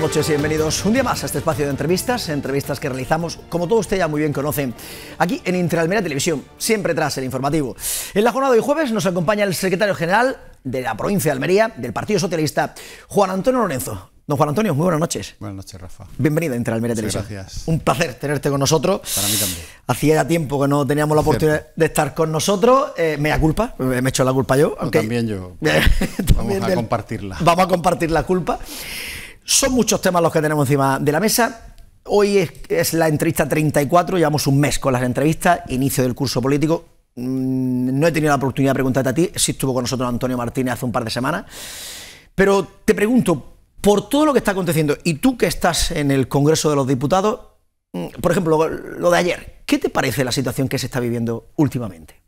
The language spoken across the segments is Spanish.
buenas noches y bienvenidos un día más a este espacio de entrevistas, entrevistas que realizamos, como todos ustedes ya muy bien conocen, aquí en Interalmería Televisión, siempre tras el informativo. En la jornada de hoy jueves nos acompaña el secretario general de la provincia de Almería, del Partido Socialista, Juan Antonio Lorenzo. Don Juan Antonio, muy buenas noches. Buenas noches, Rafa. Bienvenido a Televisión. Gracias. Un placer tenerte con nosotros. Para mí también. Hacía tiempo que no teníamos la oportunidad de estar con nosotros. Eh, mea culpa, eh, me he hecho la culpa yo. aunque... también yo. Vamos a compartirla. Vamos a compartir la culpa. Son muchos temas los que tenemos encima de la mesa. Hoy es, la entrevista 34, llevamos un mes con las entrevistas, inicio del curso político. Mm, no he tenido la oportunidad de preguntarte a ti, si estuvo con nosotros Antonio Martínez hace un par de semanas. Pero te pregunto, por todo lo que está aconteciendo, y tú que estás en el Congreso de los Diputados, mm, por ejemplo, lo de ayer, ¿qué te parece la situación que se está viviendo últimamente?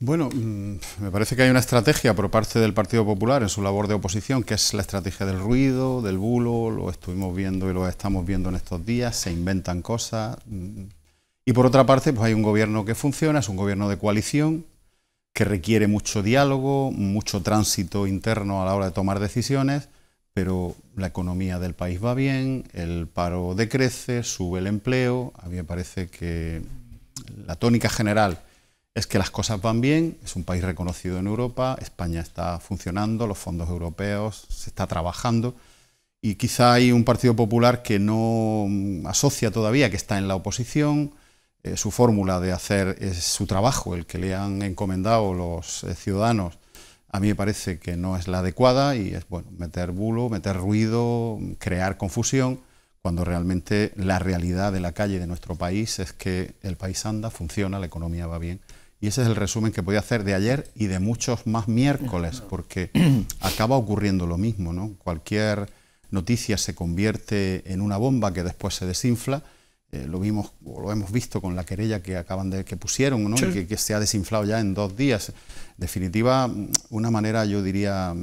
Bueno, mm, me parece que hay una estrategia por parte del Partido Popular en su labor de oposición, que es la estrategia del ruido, del bulo, lo estuvimos viendo y lo estamos viendo en estos días, se inventan cosas. Mm. Y por otra parte, pues hay un gobierno que funciona, es un gobierno de coalición, que requiere mucho diálogo, mucho tránsito interno a la hora de tomar decisiones, pero la economía del país va bien, el paro decrece, sube el empleo, a mí me parece que la tónica general es que las cosas van bien, es un país reconocido en Europa, España está funcionando, los fondos europeos se está trabajando y quizá hay un Partido Popular que no mm, asocia todavía que está en la oposición, eh, su fórmula de hacer es su trabajo, el que le han encomendado los eh, ciudadanos, a mí me parece que no es la adecuada y es bueno meter bulo, meter ruido, crear confusión cuando realmente la realidad de la calle de nuestro país es que el país anda, funciona, la economía va bien. Y ese es el resumen que podía hacer de ayer y de muchos más miércoles, porque acaba ocurriendo lo mismo, ¿no? Cualquier noticia se convierte en una bomba que después se desinfla. Eh, lo vimos lo hemos visto con la querella que acaban de que pusieron, ¿no? que, se ha desinflado ya en dos días. definitiva, una manera, yo diría,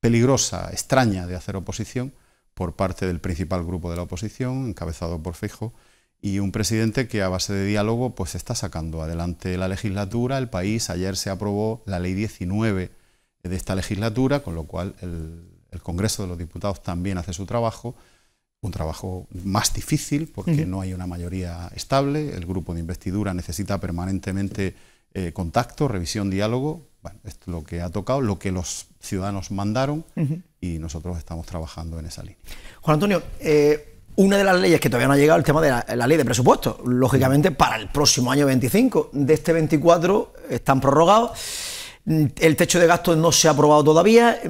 peligrosa, extraña de hacer oposición por parte del principal grupo de la oposición, encabezado por Fijo y un presidente que a base de diálogo pues está sacando adelante la legislatura, el país. Ayer se aprobó la ley 19 de esta legislatura, con lo cual el, Congreso de los Diputados también hace su trabajo, un trabajo más difícil porque no hay una mayoría estable, el grupo de investidura necesita permanentemente eh, contacto, revisión, diálogo, bueno, es lo que ha tocado, lo que los ciudadanos mandaron y nosotros estamos trabajando en esa línea. Juan Antonio, eh, una de las leyes que todavía no ha llegado el tema de la, ley de presupuesto. Lógicamente, para el próximo año 25, de este 24 están prorrogados. El techo de gastos no se ha aprobado todavía.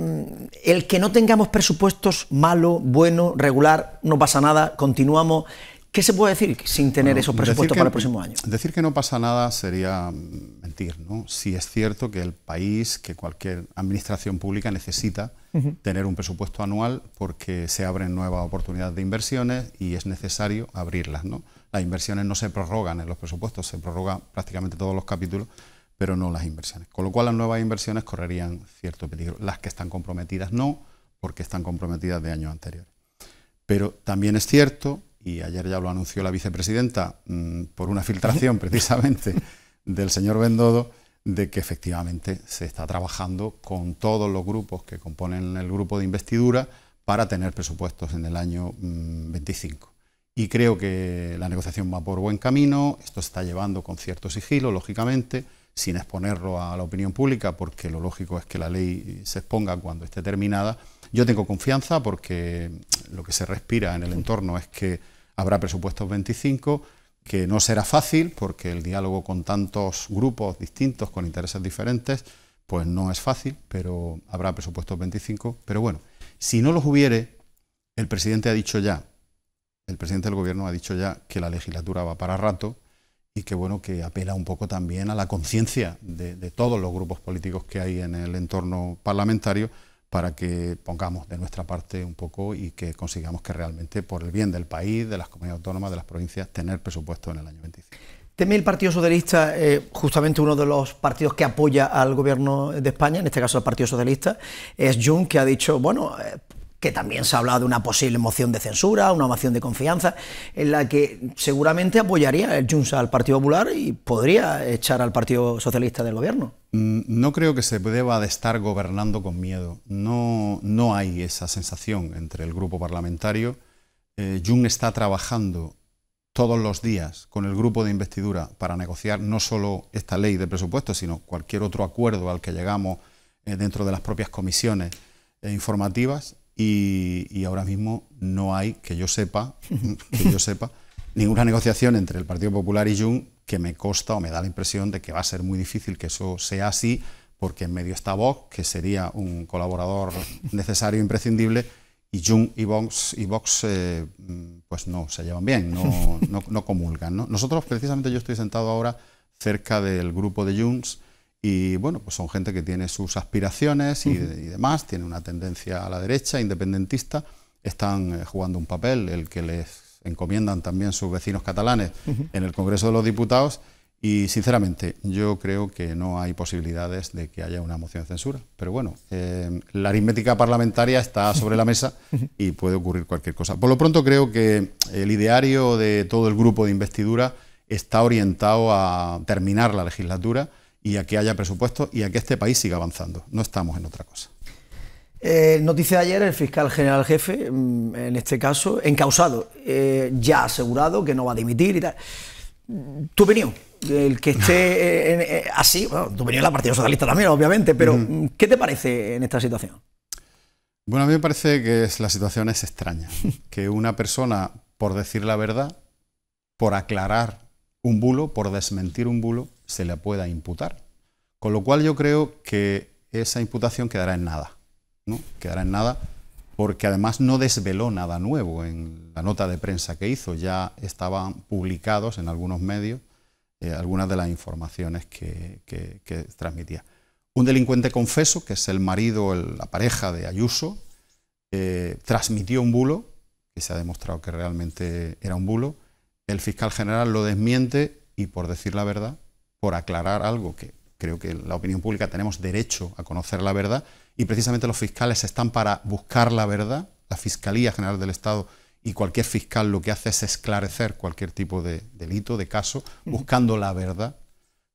El que no tengamos presupuestos malo, bueno, regular, no pasa nada, continuamos. ¿Qué se puede decir sin tener esos presupuestos para el próximo año? Decir que no pasa nada sería mentir, ¿no? Si es cierto que el país, que cualquier administración pública necesita tener un presupuesto anual porque se abren nuevas oportunidades de inversiones y es necesario abrirlas. Las inversiones no se prorrogan en los presupuestos, se prorrogan prácticamente todos los capítulos, pero no las inversiones. Con lo cual las nuevas inversiones correrían cierto peligro. Las que están comprometidas no, porque están comprometidas de años anteriores. Pero también es cierto, y ayer ya lo anunció la vicepresidenta mm, por una filtración precisamente del señor Bendodo, de que efectivamente se está trabajando con todos los grupos que componen el grupo de investidura para tener presupuestos en el año 25. Mm, y creo que la negociación va por buen camino, esto se está llevando con cierto sigilo, lógicamente, sin exponerlo a la opinión pública, porque lo lógico es que la ley se exponga cuando esté terminada. Yo tengo confianza porque lo que se respira en el entorno es que habrá presupuestos 25 que no será fácil porque el diálogo con tantos grupos distintos, con intereses diferentes, pues no es fácil, pero habrá presupuestos 25. Pero bueno, si no los hubiere, el presidente ha dicho ya, el presidente del gobierno ha dicho ya que la legislatura va para rato y que bueno, que apela un poco también a la conciencia de todos los grupos políticos que hay en el entorno parlamentario para que pongamos de nuestra parte un poco y que consigamos que realmente, por el bien del país, de las comunidades autónomas, de las provincias, tener presupuesto en el año 25. Teme el Partido Socialista, eh, justamente uno de los partidos que apoya al gobierno de España, en este caso el Partido Socialista, es Jun, que ha dicho, bueno, eh, que también se ha hablado de una posible moción de censura, una moción de confianza, en la que seguramente apoyaría el Junts al Partido Popular y podría echar al Partido Socialista del gobierno. Mm, no creo que se deba de estar gobernando con miedo. No, no hay esa sensación entre el grupo parlamentario. Eh, Jun está trabajando todos los días con el grupo de investidura para negociar no solo esta ley de presupuestos, sino cualquier otro acuerdo al que llegamos eh, dentro de las propias comisiones eh, informativas y, ahora mismo no hay, que yo sepa, que yo sepa, ninguna negociación entre el Partido Popular y Jun que me consta o me da la impresión de que va a ser muy difícil que eso sea así, porque en medio está Vox, que sería un colaborador necesario, e imprescindible, y Jun y Vox, y Vox eh, pues no se llevan bien, no, no, no comulgan. Nosotros, precisamente, yo estoy sentado ahora cerca del grupo de Junts, y bueno, pues son gente que tiene sus aspiraciones y, demás, tiene una tendencia a la derecha, independentista, están eh, jugando un papel, el que les encomiendan también sus vecinos catalanes en el Congreso de los Diputados. Y sinceramente, yo creo que no hay posibilidades de que haya una moción de censura. Pero bueno, em, la aritmética parlamentaria está sobre la mesa y puede ocurrir cualquier cosa. Por lo pronto, creo que el ideario de todo el grupo de investidura está orientado a terminar la legislatura y a que haya presupuesto y a que este país siga avanzando. No estamos en otra cosa. Eh, noticia de ayer, el fiscal general jefe, mm, en este caso, encausado, eh, ya asegurado que no va a dimitir y tal. ¿Tu opinión? El que esté eh, así, tu opinión la Partido Socialista también, obviamente, pero mm, ¿qué te parece en esta situación? Bueno, a mí me parece que la situación es extraña. que una persona, por decir la verdad, por aclarar un bulo, por desmentir un bulo, se le pueda imputar. Con lo cual yo creo que esa imputación quedará en nada, ¿no? Quedará en nada porque además no desveló nada nuevo en la nota de prensa que hizo, ya estaban publicados en algunos medios eh, algunas de las informaciones que, transmitía. Un delincuente confeso, que es el marido, la pareja de Ayuso, eh, transmitió un bulo, que se ha demostrado que realmente era un bulo, el fiscal general lo desmiente y por decir la verdad por aclarar algo que creo que la opinión pública tenemos derecho a conocer la verdad y precisamente los fiscales están para buscar la verdad. La Fiscalía General del Estado y cualquier fiscal lo que hace es esclarecer cualquier tipo de delito, de caso, buscando la verdad.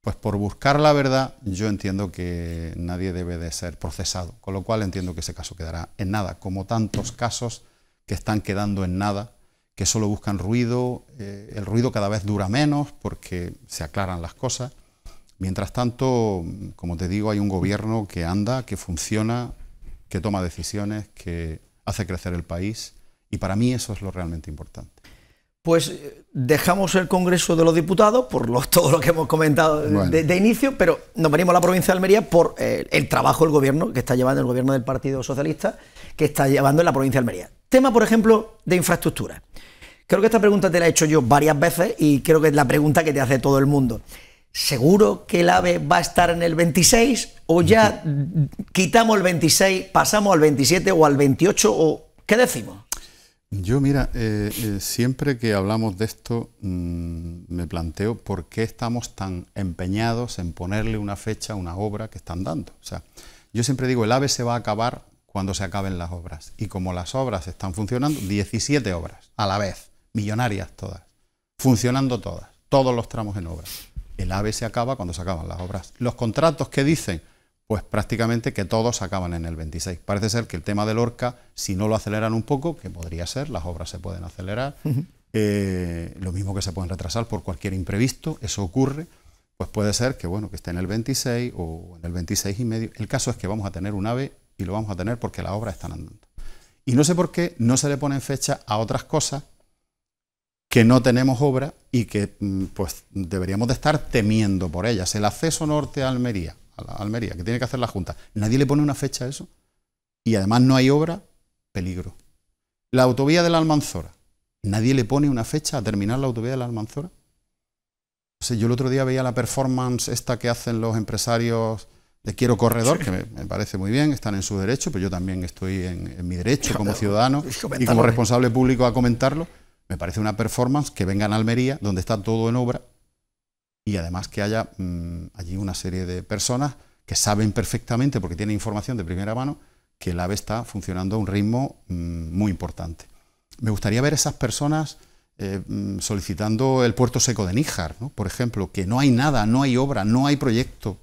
Pues por buscar la verdad yo entiendo que nadie debe de ser procesado, con lo cual entiendo que ese caso quedará en nada, como tantos casos que están quedando en nada que solo buscan ruido, eh, el ruido cada vez dura menos porque se aclaran las cosas. Mientras tanto, como te digo, hay un gobierno que anda, que funciona, que toma decisiones, que hace crecer el país y para mí eso es lo realmente importante pues eh, dejamos el Congreso de los Diputados por todo lo que hemos comentado de, inicio, pero nos venimos a la provincia de Almería por eh, el trabajo del gobierno que está llevando el gobierno del Partido Socialista, que está llevando en la provincia de Almería. Tema, por ejemplo, de infraestructura. Creo que esta pregunta te la he hecho yo varias veces y creo que es la pregunta que te hace todo el mundo. ¿Seguro que el AVE va a estar en el 26 o ya quitamos el 26, pasamos al 27 o al 28 o qué decimos? Yo, mira, eh, eh, siempre que hablamos de esto, mm, me planteo por qué estamos tan empeñados en ponerle una fecha a una obra que están dando. O sea, yo siempre digo, el AVE se va a acabar cuando se acaben las obras. Y como las obras están funcionando, 17 obras a la vez, millonarias todas, funcionando todas, todos los tramos en obra. El AVE se acaba cuando se acaban las obras. Los contratos que dicen pues prácticamente que todos acaban en el 26. Parece ser que el tema del ORCA... si no lo aceleran un poco, que podría ser, las obras se pueden acelerar, eh, lo mismo que se pueden retrasar por cualquier imprevisto, eso ocurre, pues puede ser que, bueno, que esté en el 26 o en el 26 y medio. El caso es que vamos a tener un ave y lo vamos a tener porque las obras están andando. Y no sé por qué no se le ponen fecha a otras cosas que no tenemos obra y que mm, pues deberíamos de estar temiendo por ellas. El acceso norte a Almería, a Almería, que tiene que hacer la Junta. Nadie le pone una fecha a eso. Y además no hay obra, peligro. La autovía de la Almanzora. Nadie le pone una fecha a terminar la autovía de la Almanzora. yo el otro día veía la performance esta que hacen los empresarios de Quiero Corredor, que me, parece muy bien, están en su derecho, pero yo también estoy en, en mi derecho como ciudadano y como responsable público a comentarlo. Me parece una performance que venga a Almería, donde está todo en obra, y además que haya mm, allí una serie de personas que saben perfectamente, porque tienen información de primera mano, que el ave está funcionando a un ritmo mm, muy importante. Me gustaría ver esas personas eh, mm, solicitando el puerto seco de Níjar, por ejemplo, que no hay nada, no hay obra, no hay proyecto,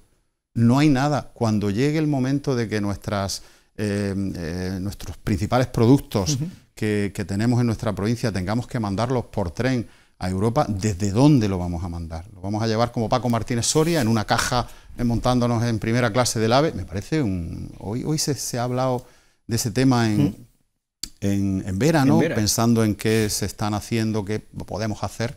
no hay nada. Cuando llegue el momento de que nuestras, eh, eh, nuestros principales productos que, que tenemos en nuestra provincia tengamos que mandarlos por tren, a Europa, ¿desde dónde lo vamos a mandar? ¿Lo vamos a llevar como Paco Martínez Soria en una caja eh, montándonos en primera clase del AVE? Me parece un... Hoy, hoy se, ha hablado de ese tema en, verano en, Vera, ¿no? pensando en qué se están haciendo, qué podemos hacer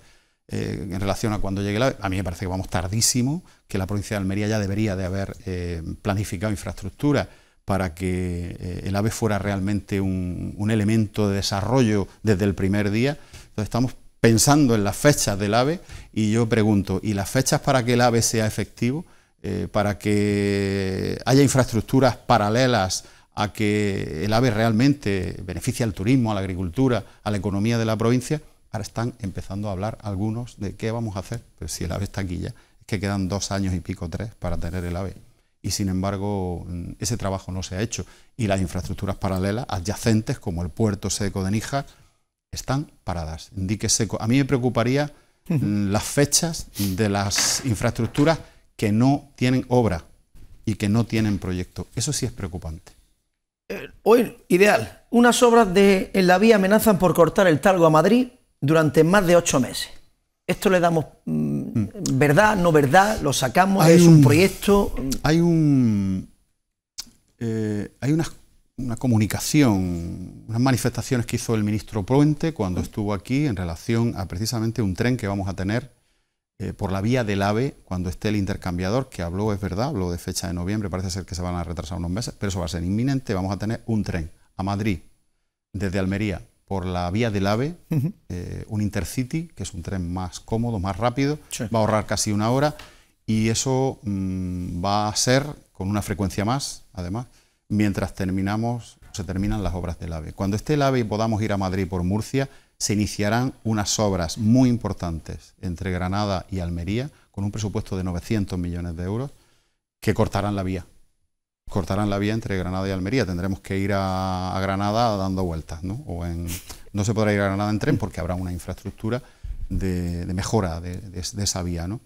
eh, en relación a cuando llegue el AVE. A mí me parece que vamos tardísimo, que la provincia de Almería ya debería de haber eh, planificado infraestructura para que el AVE fuera realmente un, un, elemento de desarrollo desde el primer día. Entonces estamos pensando en las fechas del AVE y yo pregunto, ¿y las fechas para que el AVE sea efectivo? Eh, para que haya infraestructuras paralelas a que el AVE realmente beneficie al turismo, a la agricultura, a la economía de la provincia, ahora están empezando a hablar algunos de qué vamos a hacer. si el AVE está aquí ya, es que quedan dos años y pico, tres, para tener el AVE. Y sin embargo, mm, ese trabajo no se ha hecho. Y las infraestructuras paralelas, adyacentes, como el puerto seco de Níjar, están paradas, A mí me preocuparía mm, las fechas de las infraestructuras que no tienen obra y que no tienen proyecto. Eso sí es preocupante. hoy, eh, ideal. Unas obras de, en la vía amenazan por cortar el talgo a Madrid durante más de ocho meses. Esto le damos mm, mm. verdad, no verdad, lo sacamos, es un, proyecto. Hay un. Eh, hay unas una comunicación, unas manifestaciones que hizo el ministro Puente cuando estuvo aquí en relación a precisamente un tren que vamos a tener eh, por la vía del AVE cuando esté el intercambiador, que habló, es verdad, habló de fecha de noviembre, parece ser que se van a retrasar unos meses, pero eso va a ser inminente, vamos a tener un tren a Madrid desde Almería por la vía del AVE, eh, un Intercity, que es un tren más cómodo, más rápido, va a ahorrar casi una hora y eso mm, va a ser, con una frecuencia más, además, mientras terminamos, se terminan las obras del AVE. Cuando esté el AVE y podamos ir a Madrid por Murcia, se iniciarán unas obras muy importantes entre Granada y Almería, con un presupuesto de 900 millones de euros, que cortarán la vía. Cortarán la vía entre Granada y Almería. Tendremos que ir a, Granada dando vueltas, ¿no? O en, no se podrá ir a Granada en tren porque habrá una infraestructura de, mejora de, esa vía, ¿no?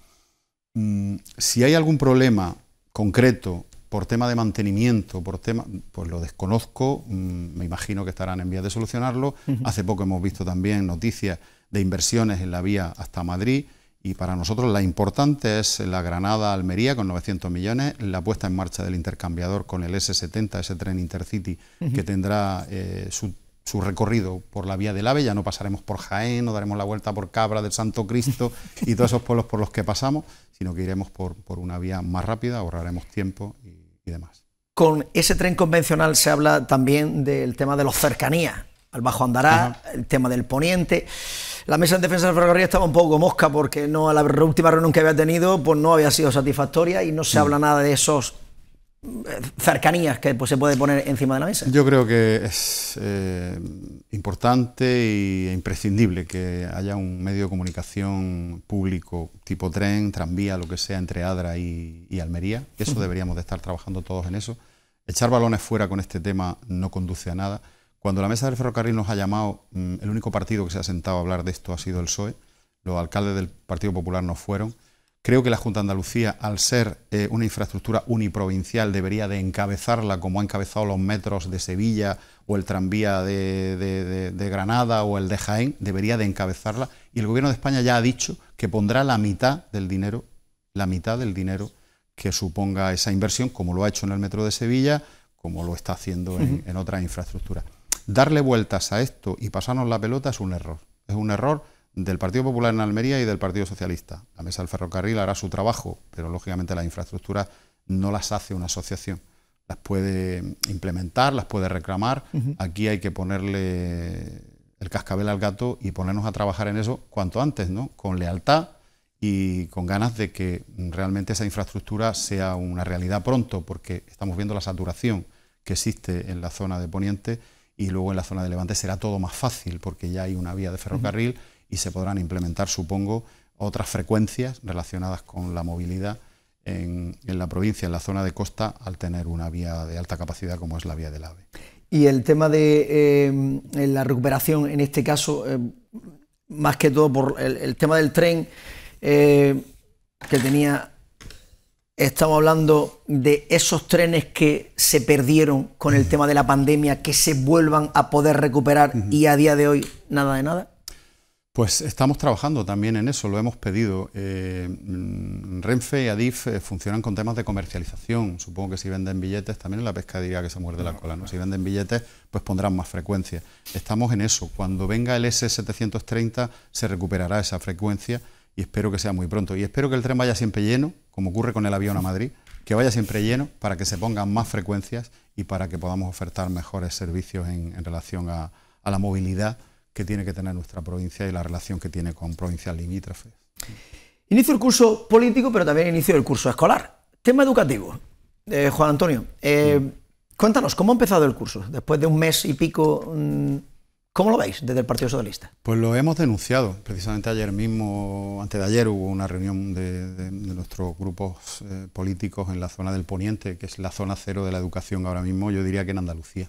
Mm, si hay algún problema concreto por tema de mantenimiento, por tema, pues lo desconozco, mm, me imagino que estarán en vías de solucionarlo. Hace poco hemos visto también noticias de inversiones en la vía hasta Madrid y para nosotros la importante es la Granada-Almería con 900 millones, la puesta en marcha del intercambiador con el S70, ese tren Intercity, que tendrá eh, su su recorrido por la vía del AVE, ya no pasaremos por Jaén, no daremos la vuelta por Cabra del Santo Cristo y todos esos pueblos por los que pasamos, sino que iremos por, por una vía más rápida, ahorraremos tiempo y, demás. Con ese tren convencional se habla también del tema de los cercanías, al Bajo Andará, el tema del Poniente. La mesa en defensa del ferrocarril estaba un poco mosca porque no a la última reunión que había tenido pues no había sido satisfactoria y no se mm. habla nada de esos cercanías que pues, se puede poner encima de la mesa? Yo creo que es eh, importante e imprescindible que haya un medio de comunicación público tipo tren, tranvía, lo que sea, entre Adra y, Almería. Eso deberíamos de estar trabajando todos en eso. Echar balones fuera con este tema no conduce a nada. Cuando la mesa del ferrocarril nos ha llamado, mm, el único partido que se ha sentado a hablar de esto ha sido el PSOE. Los alcaldes del Partido Popular no fueron. Creo que la Junta de Andalucía, al ser eh, una infraestructura uniprovincial, debería de encabezarla como ha encabezado los metros de Sevilla o el tranvía de, Granada o el de Jaén, debería de encabezarla. Y el Gobierno de España ya ha dicho que pondrá la mitad del dinero, la mitad del dinero que suponga esa inversión, como lo ha hecho en el metro de Sevilla, como lo está haciendo en, en otras infraestructuras. Darle vueltas a esto y pasarnos la pelota es un error. Es un error del Partido Popular en Almería y del Partido Socialista. La mesa del ferrocarril hará su trabajo, pero lógicamente las infraestructuras no las hace una asociación. Las puede implementar, las puede reclamar. Aquí hay que ponerle el cascabel al gato y ponernos a trabajar en eso cuanto antes, ¿no? Con lealtad y con ganas de que realmente esa infraestructura sea una realidad pronto, porque estamos viendo la saturación que existe en la zona de Poniente y luego en la zona de Levante será todo más fácil, porque ya hay una vía de ferrocarril y se podrán implementar, supongo, otras frecuencias relacionadas con la movilidad en, la provincia, en la zona de costa, al tener una vía de alta capacidad como es la vía del AVE. Y el tema de em, la recuperación, en este caso, em, más que todo por el, tema del tren eh, que tenía, estamos hablando de esos trenes que se perdieron con el tema de la pandemia, que se vuelvan a poder recuperar y a día de hoy nada de nada. Pues estamos trabajando también en eso, lo hemos pedido. Eh, mm, Renfe y Adif eh, funcionan con temas de comercialización. Supongo que si venden billetes, también en la pescadería que se muerde la cola, ¿no? Si venden billetes, pues pondrán más frecuencia. Estamos en eso. Cuando venga el S730 se recuperará esa frecuencia y espero que sea muy pronto. Y espero que el tren vaya siempre lleno, como ocurre con el avión a Madrid, que vaya siempre lleno para que se pongan más frecuencias y para que podamos ofertar mejores servicios en, relación a la movilidad que tiene que tener nuestra provincia y la relación que tiene con provincias limítrofes. Inicio el curso político, pero también inicio el curso escolar. Tema educativo. Eh, Juan Antonio, eh, cuéntanos, ¿cómo ha empezado el curso? Después de un mes y pico, mm, ¿cómo lo veis desde el Partido Socialista? Pues lo hemos denunciado. Precisamente ayer mismo, antes de ayer, hubo una reunión de, nuestros grupos eh, políticos en la zona del Poniente, que es la zona cero de la educación ahora mismo, yo diría que en Andalucía.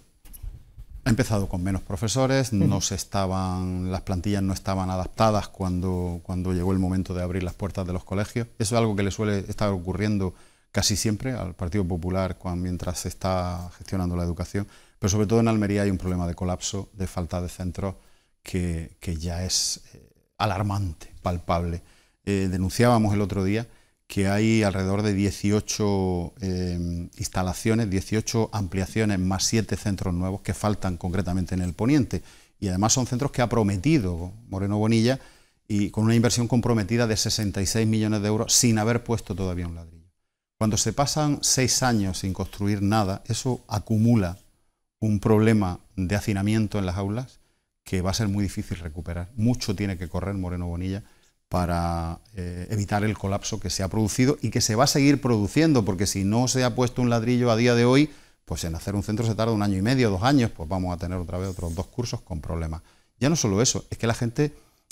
Ha empezado con menos profesores, no estaban, las plantillas no estaban adaptadas cuando, cuando llegó el momento de abrir las puertas de los colegios. Eso es algo que le suele estar ocurriendo casi siempre al Partido Popular mientras se está gestionando la educación, pero sobre todo en Almería hay un problema de colapso, de falta de centros que, ya es eh, alarmante, palpable. Eh, denunciábamos el otro día que hay alrededor de 18 em, instalaciones, 18 ampliaciones más 7 centros nuevos que faltan concretamente en el poniente. Y además son centros que ha prometido Moreno Bonilla y con una inversión comprometida de 66 millones de euros sin haber puesto todavía un ladrillo. Cuando se pasan seis años sin construir nada, eso acumula un problema de hacinamiento en las aulas que va a ser muy difícil recuperar. Mucho tiene que correr Moreno Bonilla para eh, evitar el colapso que se ha producido y que se va a seguir produciendo, porque si no se ha puesto un ladrillo a día de hoy, pues en hacer un centro se tarda un año y medio, dos años, pues vamos a tener otra vez otros dos cursos con problemas. Ya no solo eso, es que la gente,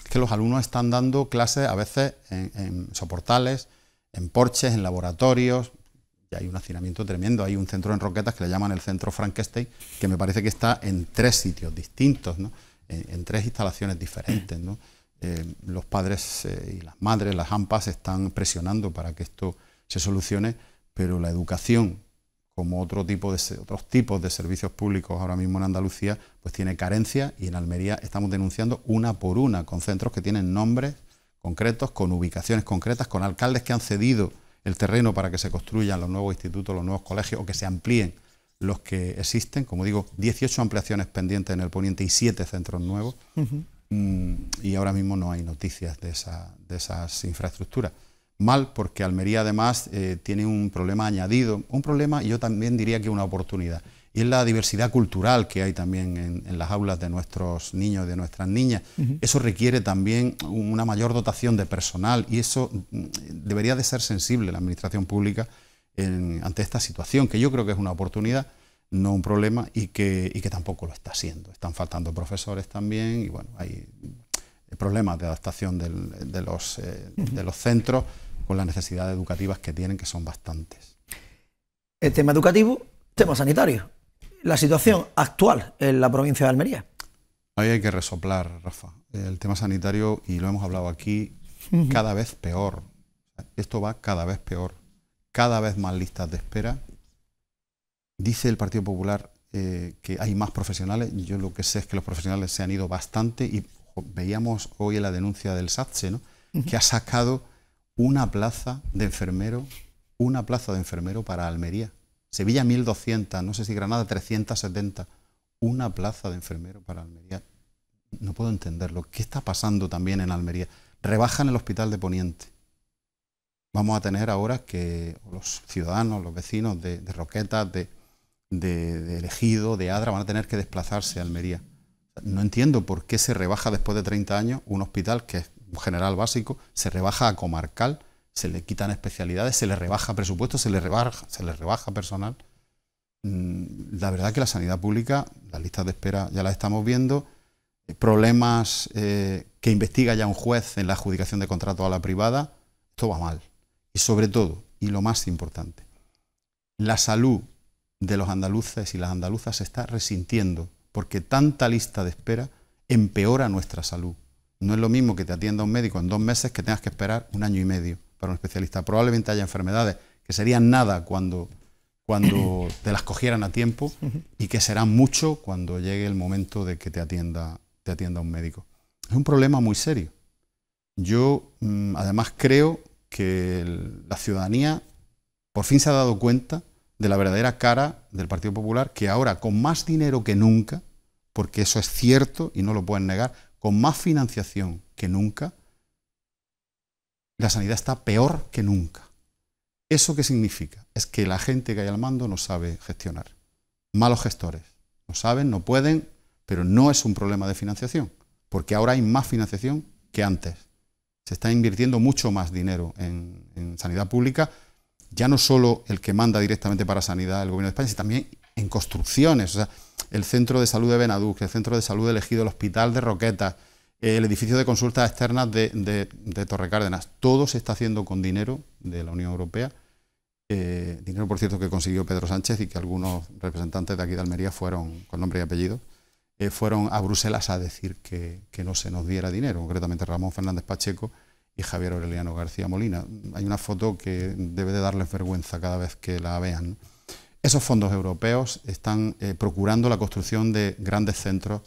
es que los alumnos están dando clases a veces en, soportales, en porches, en laboratorios, y hay un hacinamiento tremendo. Hay un centro en Roquetas que le llaman el Centro Frankenstein, que me parece que está en tres sitios distintos, en, en, tres instalaciones diferentes. ¿no? Eh, los padres eh, y las madres, las AMPAs, están presionando para que esto se solucione, pero la educación, como otro tipo de, otros tipos de servicios públicos ahora mismo en Andalucía, pues tiene carencia y en Almería estamos denunciando una por una, con centros que tienen nombres concretos, con ubicaciones concretas, con alcaldes que han cedido el terreno para que se construyan los nuevos institutos, los nuevos colegios o que se amplíen los que existen. Como digo, 18 ampliaciones pendientes en el poniente y 7 centros nuevos. Mm, y ahora mismo no hay noticias de, esa, esas infraestructuras. Mal porque Almería además eh, tiene un problema añadido, un problema y yo también diría que una oportunidad, y es la diversidad cultural que hay también en, las aulas de nuestros niños y de nuestras niñas. Eso requiere también una mayor dotación de personal y eso mm, debería de ser sensible la Administración Pública ante esta situación, que yo creo que es una oportunidad no un problema y que, que tampoco lo está siendo. Están faltando profesores también y bueno, hay problemas de adaptación de, los, eh, de los centros con las necesidades educativas que tienen, que son bastantes. El tema educativo, tema sanitario. La situación actual en la provincia de Almería. Ahí hay que resoplar, Rafa. El tema sanitario, y lo hemos hablado aquí, cada vez peor. Esto va cada vez peor. Cada vez más listas de espera Dice el Partido Popular eh, que hay más profesionales. Yo lo que sé es que los profesionales se han ido bastante y veíamos hoy en la denuncia del SATSE, ¿no? que ha sacado una plaza de enfermero, una plaza de enfermero para Almería. Sevilla 1.200, no sé si Granada 370, una plaza de enfermero para Almería. No puedo entenderlo. ¿Qué está pasando también en Almería? Rebajan el hospital de Poniente. Vamos a tener ahora que los ciudadanos, los vecinos de, de Roquetas, de, de, Elegido, de Adra, van a tener que desplazarse a Almería. No entiendo por qué se rebaja después de 30 años un hospital que es general básico, se rebaja a comarcal, se le quitan especialidades, se le rebaja presupuesto, se le rebaja, se le rebaja personal. Mm, la verdad que la sanidad pública, las listas de espera ya las estamos viendo, problemas eh, que investiga ya un juez en la adjudicación de contrato a la privada, Esto va mal. Y sobre todo, y lo más importante, la salud de los andaluces y las andaluzas se está resintiendo, porque tanta lista de espera empeora nuestra salud. No es lo mismo que te atienda un médico en dos meses que tengas que esperar un año y medio para un especialista. Probablemente haya enfermedades que serían nada cuando, cuando te las cogieran a tiempo y que serán mucho cuando llegue el momento de que te atienda, te atienda un médico. Es un problema muy serio. Yo mm, además creo que la ciudadanía por fin se ha dado cuenta de la verdadera cara del Partido Popular, que ahora con más dinero que nunca, porque eso es cierto y no lo pueden negar, con más financiación que nunca, la sanidad está peor que nunca. ¿Eso qué significa? Es que la gente que hay al mando no sabe gestionar. Malos gestores. No saben, no pueden, pero no es un problema de financiación, porque ahora hay más financiación que antes. Se está invirtiendo mucho más dinero en, en sanidad pública ya no solo el que manda directamente para sanidad el gobierno de España, sino también en construcciones. O sea, el centro de salud de Benaduc, el centro de salud Elegido, el hospital de Roquetas, el edificio de consultas externas de, de, de Todo se está haciendo con dinero de la Unión Europea. Eh, dinero, por cierto, que consiguió Pedro Sánchez y que algunos representantes de aquí de Almería fueron, con nombre y apellido, eh, fueron a Bruselas a decir que no se nos diera dinero, concretamente Ramón Fernández Pacheco y Javier Aureliano García Molina. Hay una foto que debe de darles vergüenza cada vez que la vean. Esos fondos europeos están eh, procurando la construcción de grandes centros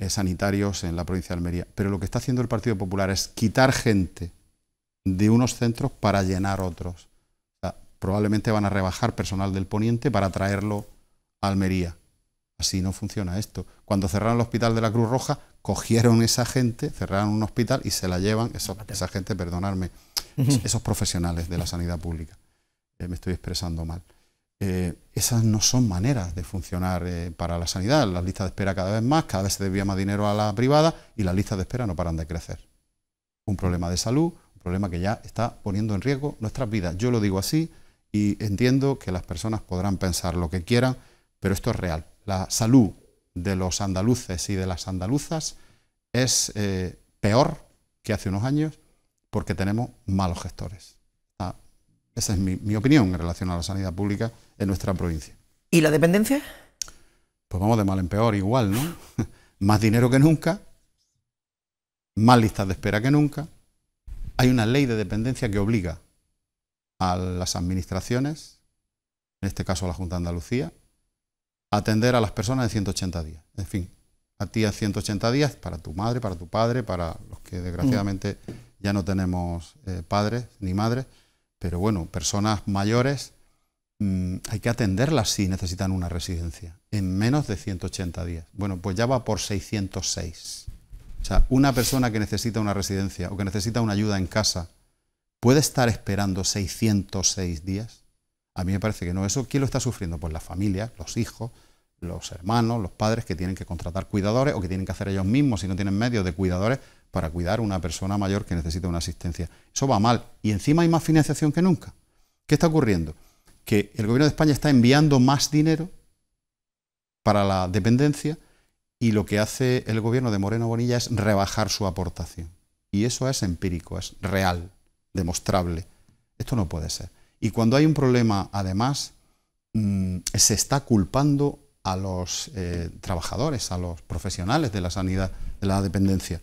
eh, sanitarios en la provincia de Almería, pero lo que está haciendo el Partido Popular es quitar gente de unos centros para llenar otros. probablemente van a rebajar personal del poniente para traerlo a Almería. Así no funciona esto. Cuando cerraron el hospital de la Cruz Roja, cogieron esa gente, cerraron un hospital y se la llevan, esa gente, perdonadme, esos profesionales de la sanidad pública. Eh, me estoy expresando mal. Eh, esas no son maneras de funcionar eh, para la sanidad. Las listas de espera cada vez más, cada vez se debía más dinero a la privada y las listas de espera no paran de crecer. Un problema de salud, un problema que ya está poniendo en riesgo nuestras vidas. Yo lo digo así y entiendo que las personas podrán pensar lo que quieran, pero esto es real la salud de los andaluces y de las andaluzas es eh, peor que hace unos años porque tenemos malos gestores. Ah, esa es mi, mi, opinión en relación a la sanidad pública en nuestra provincia. ¿Y la dependencia? Pues vamos de mal en peor, igual, ¿no? Más dinero que nunca, más listas de espera que nunca. Hay una ley de dependencia que obliga a las administraciones, en este caso a la Junta de Andalucía, atender a las personas de 180 días. En fin, a ti a 180 días para tu madre, para tu padre, para los que desgraciadamente mm. ya no tenemos eh, padres ni madres, pero bueno, personas mayores mm, hay que atenderlas si necesitan una residencia en menos de 180 días. Bueno, pues ya va por 606. O sea, una persona que necesita una residencia o que necesita una ayuda en casa puede estar esperando 606 días. A mí me parece que no. ¿Eso quién lo está sufriendo? Pues las familias, los hijos, los hermanos, los padres que tienen que contratar cuidadores o que tienen que hacer ellos mismos si no tienen medios de cuidadores para cuidar a una persona mayor que necesita una asistencia. Eso va mal. Y encima hay más financiación que nunca. ¿Qué está ocurriendo? Que el gobierno de España está enviando más dinero para la dependencia y lo que hace el gobierno de Moreno Bonilla es rebajar su aportación. Y eso es empírico, es real, demostrable. Esto no puede ser. Y cuando hay un problema, además, mm, se está culpando a los eh, trabajadores, a los profesionales de la sanidad, de la dependencia.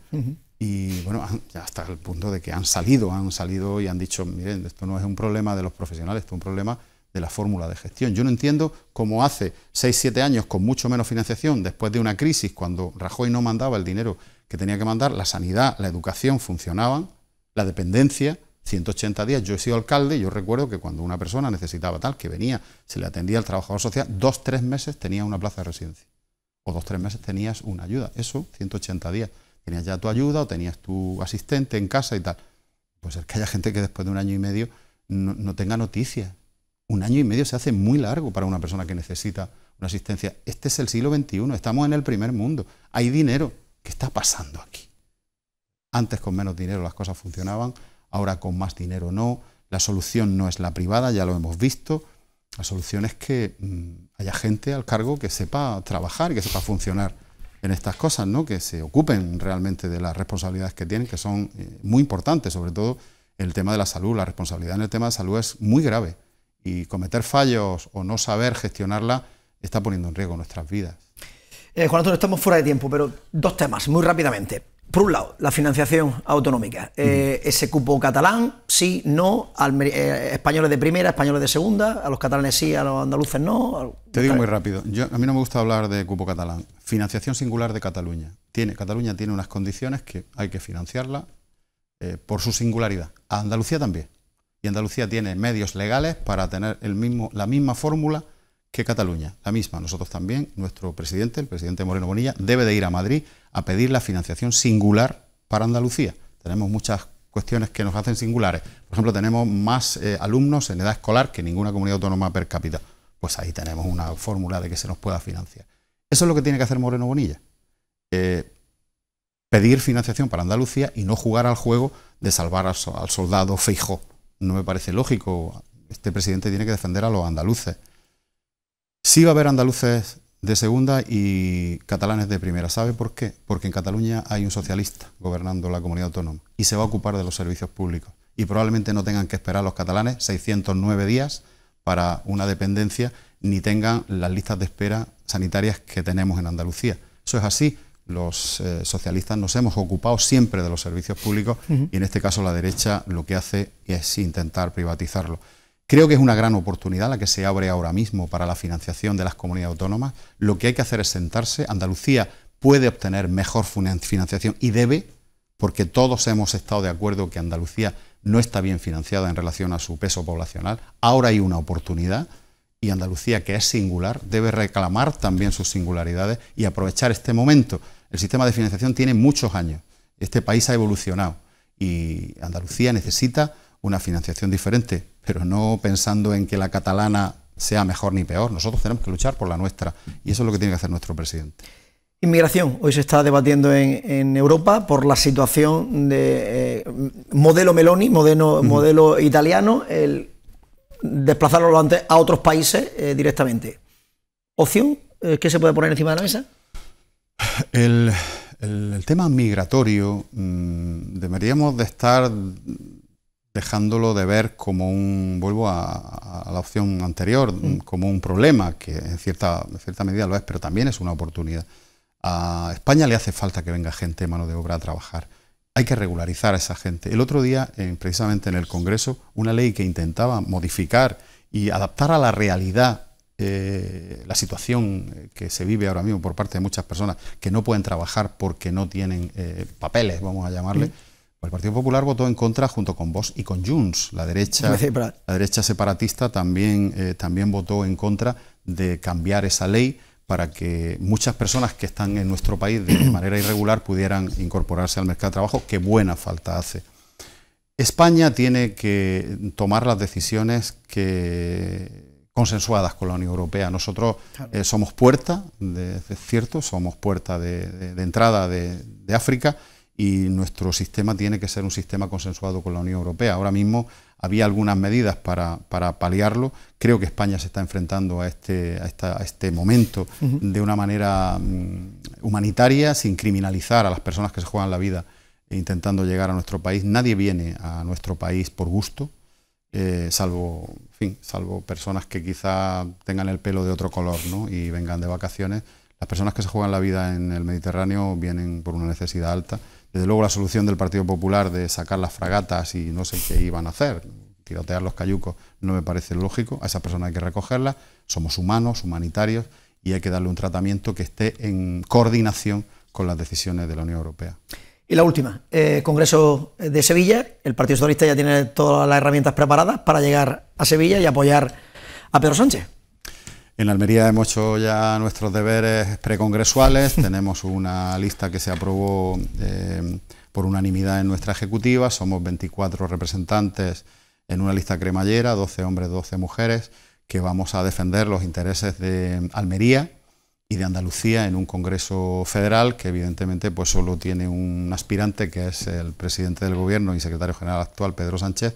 Y bueno, hasta el punto de que han salido, han salido y han dicho, miren, esto no es un problema de los profesionales, esto es un problema de la fórmula de gestión. Yo no entiendo cómo hace 6, 7 años con mucho menos financiación, después de una crisis, cuando Rajoy no mandaba el dinero que tenía que mandar, la sanidad, la educación funcionaban, la dependencia, 180 días. Yo he sido alcalde y yo recuerdo que cuando una persona necesitaba tal, que venía, se le atendía al trabajador social, dos, tres meses tenía una plaza de residencia. O dos, tres meses tenías una ayuda. Eso, 180 días. Tenías ya tu ayuda o tenías tu asistente en casa y tal. Pues es que haya gente que después de un año y medio no, no tenga noticias. Un año y medio se hace muy largo para una persona que necesita una asistencia. Este es el siglo XXI, estamos en el primer mundo. Hay dinero. ¿Qué está pasando aquí? Antes con menos dinero las cosas funcionaban, ahora con más dinero no. La solución no es la privada, ya lo hemos visto. La solución es que mm, haya gente al cargo que sepa trabajar y que sepa funcionar en estas cosas, ¿no? que se ocupen realmente de las responsabilidades que tienen, que son eh, muy importantes, sobre todo el tema de la salud. La responsabilidad en el tema de salud es muy grave y cometer fallos o no saber gestionarla está poniendo en riesgo nuestras vidas. Eh, Juan Antonio, estamos fuera de tiempo, pero dos temas, muy rápidamente por un lado, la financiación autonómica. Mm. Eh, ese cupo catalán, sí, no. Eh, españoles de primera, españoles de segunda. A los catalanes sí, a los andaluces no. Te digo muy rápido. Yo, a mí no me gusta hablar de cupo catalán. Financiación singular de Cataluña. Tiene, Cataluña tiene unas condiciones que hay que financiarla eh, por su singularidad. A Andalucía también. Y Andalucía tiene medios legales para tener el mismo, la misma fórmula que Cataluña, la misma. Nosotros también, nuestro presidente, el presidente Moreno Bonilla, debe de ir a Madrid a pedir la financiación singular para Andalucía. Tenemos muchas cuestiones que nos hacen singulares. Por ejemplo, tenemos más eh, alumnos en edad escolar que ninguna comunidad autónoma per cápita. Pues ahí tenemos una fórmula de que se nos pueda financiar. Eso es lo que tiene que hacer Moreno Bonilla. Eh, pedir financiación para Andalucía y no jugar al juego de salvar al, soldado Feijó. No me parece lógico. Este presidente tiene que defender a los andaluces. Sí va a haber andaluces de segunda y catalanes de primera. ¿Sabe por qué? Porque en Cataluña hay un socialista gobernando la comunidad autónoma y se va a ocupar de los servicios públicos. Y probablemente no tengan que esperar los catalanes 609 días para una dependencia ni tengan las listas de espera sanitarias que tenemos en Andalucía. Eso es así. Los eh, socialistas nos hemos ocupado siempre de los servicios públicos y en este caso la derecha lo que hace es intentar privatizarlo. Creo que es una gran oportunidad la que se abre ahora mismo para la financiación de las comunidades autónomas. Lo que hay que hacer es sentarse. Andalucía puede obtener mejor financiación y debe, porque todos hemos estado de acuerdo que Andalucía no está bien financiada en relación a su peso poblacional. Ahora hay una oportunidad y Andalucía, que es singular, debe reclamar también sus singularidades y aprovechar este momento. El sistema de financiación tiene muchos años. Este país ha evolucionado y Andalucía necesita una financiación diferente, pero no pensando en que la catalana sea mejor ni peor. Nosotros tenemos que luchar por la nuestra y eso es lo que tiene que hacer nuestro presidente. Inmigración. Hoy se está debatiendo en, Europa por la situación de eh, modelo Meloni, modelo, italiano, el desplazarlo a a otros países eh, directamente. ¿Opción eh, ¿qué que se puede poner encima de la mesa? El, tema migratorio mm, deberíamos de estar dejándolo de ver como un, vuelvo a, la opción anterior, mm. como un problema, que en cierta, cierta medida lo es, pero también es una oportunidad. A España le hace falta que venga gente, mano de obra, a trabajar. Hay que regularizar a esa gente. El otro día, precisamente en el Congreso, una ley que intentaba modificar y adaptar a la realidad eh, la situación eh, que se vive ahora mismo por parte de muchas personas que no pueden trabajar porque no tienen eh, papeles, vamos a llamarle. Mm. El Partido Popular votó en contra junto con Vox y con Junts. La derecha, la derecha separatista también, eh, también votó en contra de cambiar esa ley para que muchas personas que están en nuestro país de manera irregular pudieran incorporarse al mercado de trabajo, que buena falta hace. España tiene que tomar las decisiones consensuadas con la Unión Europea. Nosotros eh, somos puerta, de, cierto, somos puerta de entrada de África y nuestro sistema tiene que ser un sistema consensuado con la Unión Europea. Ahora mismo había algunas medidas para, para paliarlo. Creo que España se está enfrentando a este, a esta, este momento de una manera mm, humanitaria, sin criminalizar a las personas que se juegan la vida e intentando llegar a nuestro país. Nadie viene a nuestro país por gusto, eh, salvo, fin, salvo personas que quizá tengan el pelo de otro color ¿no? y vengan de vacaciones. Las personas que se juegan la vida en el Mediterráneo vienen por una necesidad alta desde luego la solución del Partido Popular de sacar las fragatas y no sé qué iban a hacer, tirotear los cayucos, no me parece lógico. A esas personas hay que recogerlas. Somos humanos, humanitarios y hay que darle un tratamiento que esté en coordinación con las decisiones de la Unión Europea. Y la última, eh, Congreso de Sevilla. El Partido Socialista ya tiene todas las herramientas preparadas para llegar a Sevilla y apoyar a Pedro Sánchez. En Almería hemos hecho ya nuestros deberes precongresuales, tenemos una lista que se aprobó eh, por unanimidad en nuestra ejecutiva, somos 24 representantes en una lista cremallera, 12 hombres, 12 mujeres, que vamos a defender los intereses de Almería y de Andalucía en un Congreso Federal que evidentemente pues solo tiene un aspirante que es el presidente del Gobierno y secretario general actual Pedro Sánchez.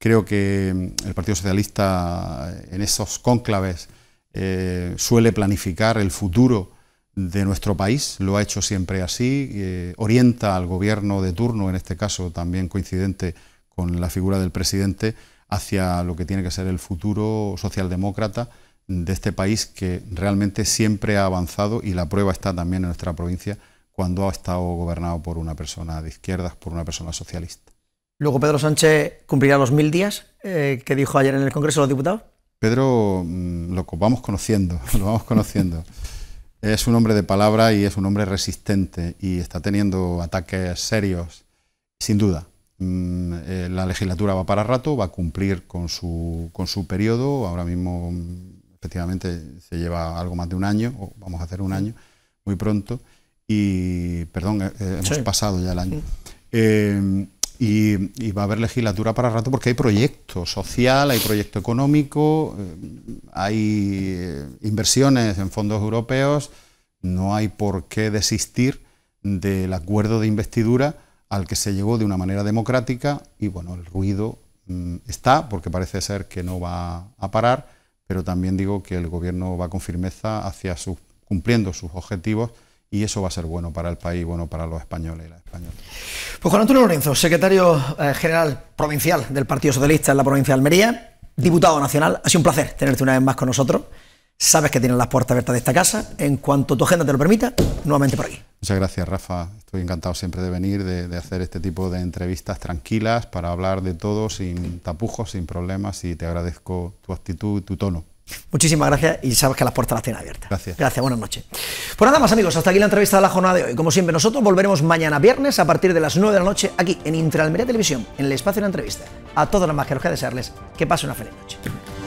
Creo que el Partido Socialista en esos cónclaves eh, suele planificar el futuro de nuestro país, lo ha hecho siempre así, eh, orienta al gobierno de turno, en este caso también coincidente con la figura del presidente, hacia lo que tiene que ser el futuro socialdemócrata de este país que realmente siempre ha avanzado y la prueba está también en nuestra provincia cuando ha estado gobernado por una persona de izquierdas, por una persona socialista. Luego Pedro Sánchez cumplirá los mil días eh, que dijo ayer en el Congreso de los Diputados. Pedro mm, lo vamos conociendo, lo vamos conociendo. Es un hombre de palabra y es un hombre resistente y está teniendo ataques serios, sin duda. Mm, eh, la legislatura va para rato, va a cumplir con su, con su periodo. Ahora mismo, mm, efectivamente, se lleva algo más de un año, o vamos a hacer un año muy pronto. Y, perdón, eh, eh, hemos pasado ya el año. Y, va a haber legislatura para rato porque hay proyecto social, hay proyecto económico, eh, hay eh, inversiones en fondos europeos, no hay por qué desistir del acuerdo de investidura al que se llegó de una manera democrática y bueno, el ruido mm, está porque parece ser que no va a parar, pero también digo que el gobierno va con firmeza hacia su cumpliendo sus objetivos y eso va a ser bueno para el país, bueno para los españoles y las españolas. Pues Juan Antonio Lorenzo, secretario eh, general provincial del Partido Socialista en la provincia de Almería, diputado nacional, ha sido un placer tenerte una vez más con nosotros. Sabes que tienes las puertas abiertas de esta casa. En cuanto tu agenda te lo permita, nuevamente por aquí. Muchas gracias, Rafa. Estoy encantado siempre de venir, de, de hacer este tipo de entrevistas tranquilas para hablar de todo sin tapujos, sin problemas y te agradezco tu actitud y tu tono. Muchísimas gracias y sabes que las puertas las tienen abiertas. Gracias. Gracias, buenas noches. Pues nada más, amigos, hasta aquí la entrevista de la jornada de hoy. Como siempre, nosotros volveremos mañana viernes a partir de las 9 de la noche aquí en Intralmería Televisión, en el espacio de la entrevista. A todos los más que que desearles, que pasen una feliz noche.